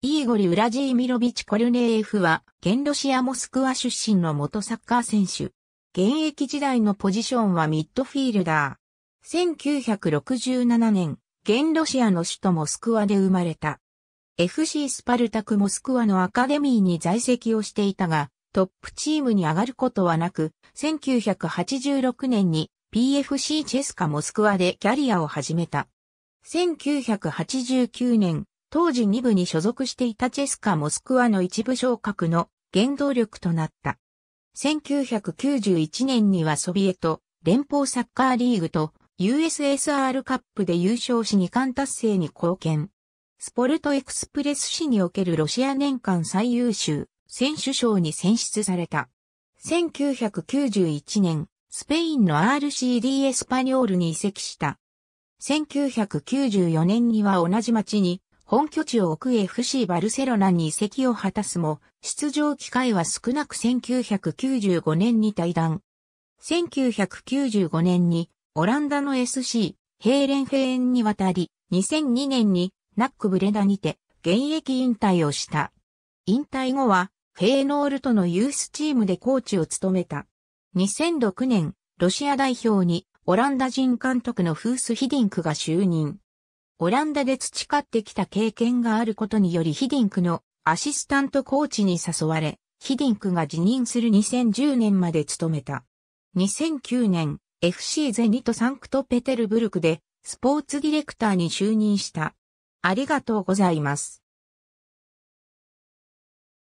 イーゴリ・ウラジーミロビチ・コルネーフは、現ロシア・モスクワ出身の元サッカー選手。現役時代のポジションはミッドフィールダー。1967年、現ロシアの首都モスクワで生まれた。FC スパルタク・モスクワのアカデミーに在籍をしていたが、トップチームに上がることはなく、1986年に PFC チェスカ・モスクワでキャリアを始めた。1989年、当時2部に所属していたチェスカ・モスクワの一部昇格の原動力となった。1991年にはソビエト連邦サッカーリーグと USSR カップで優勝し2冠達成に貢献。スポルトエクスプレス市におけるロシア年間最優秀選手賞に選出された。1991年、スペインの RCD エスパニョールに移籍した。1994年には同じ町に本拠地を置く FC バルセロナに移籍を果たすも、出場機会は少なく1995年に退団。1995年にオランダの SC、ヘーレンフェーンに渡り、2002年にナックブレダにて現役引退をした。引退後は、フェーノールとのユースチームでコーチを務めた。2006年、ロシア代表にオランダ人監督のフース・ヒディンクが就任。オランダで培ってきた経験があることによりヒディンクのアシスタントコーチに誘われ、ヒディンクが辞任する2010年まで務めた。2009年、FC ゼニトサンクトペテルブルクでスポーツディレクターに就任した。ありがとうございます。